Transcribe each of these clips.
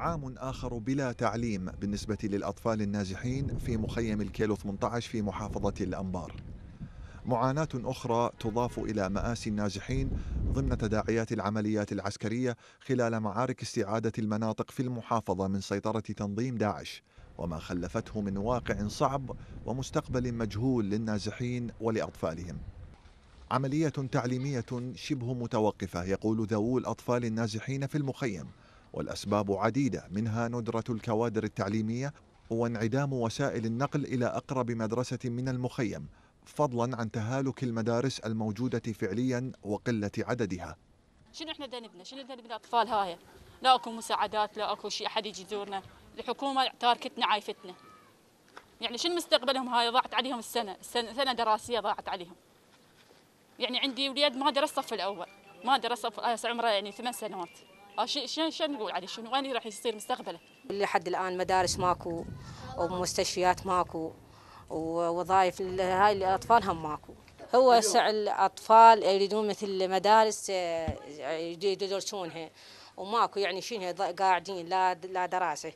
عام آخر بلا تعليم بالنسبة للأطفال النازحين في مخيم الكيلو 18 في محافظة الأنبار معاناة أخرى تضاف إلى مآسي النازحين ضمن تداعيات العمليات العسكرية خلال معارك استعادة المناطق في المحافظة من سيطرة تنظيم داعش وما خلفته من واقع صعب ومستقبل مجهول للنازحين ولأطفالهم عملية تعليمية شبه متوقفة يقول ذوو الأطفال النازحين في المخيم والأسباب عديدة منها ندرة الكوادر التعليمية وانعدام وسائل النقل إلى أقرب مدرسة من المخيم فضلا عن تهالك المدارس الموجودة فعليا وقلة عددها شنو احنا ذنبنا؟ شنو ذنب الاطفال هاي؟ لا اكو مساعدات، لا اكو شيء احد يجي يزورنا، الحكومه تاركتنا عايفتنا. يعني شنو مستقبلهم هاي؟ ضاعت عليهم السنه، السنه سنه دراسيه ضاعت عليهم. يعني عندي وليد ما درس الصف الاول، ما درس صف آه، عمره يعني ثمان سنوات. شنو آه، شنو نقول عليه شنو وين راح يصير مستقبله لحد الان مدارس ماكو ومستشفيات ماكو ووظائف هاي الاطفال هم ماكو هو سع الاطفال يريدون مثل مدارس آه، يدرسونها وماكو يعني شنو قاعدين لا لا دراسه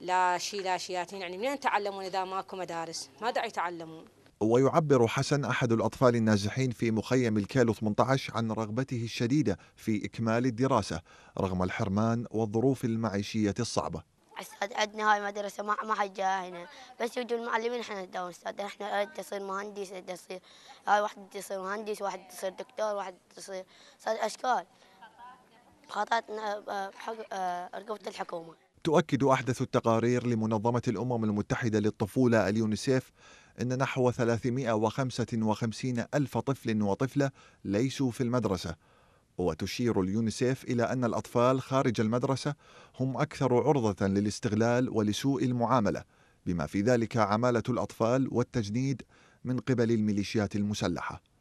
لا شيء لا شياتين يعني منين تعلمون اذا ماكو مدارس ما داعي يتعلمون ويعبر حسن أحد الأطفال النازحين في مخيم الكيلو 18 عن رغبته الشديدة في إكمال الدراسة رغم الحرمان والظروف المعيشية الصعبة استاذ عندنا هاي مدرسة ما ما حد هنا بس يجوا المعلمين احنا نداوم استاذ احنا اريد تصير مهندس اريد تصير هاي واحد تصير مهندس واحد تصير دكتور واحد تصير استاذ اشكال خططنا آه، رقبة الحكومة تؤكد أحدث التقارير لمنظمة الأمم المتحدة للطفولة اليونيسيف أن نحو 355 ألف طفل وطفلة ليسوا في المدرسة وتشير اليونيسيف إلى أن الأطفال خارج المدرسة هم أكثر عرضة للاستغلال ولسوء المعاملة بما في ذلك عمالة الأطفال والتجنيد من قبل الميليشيات المسلحة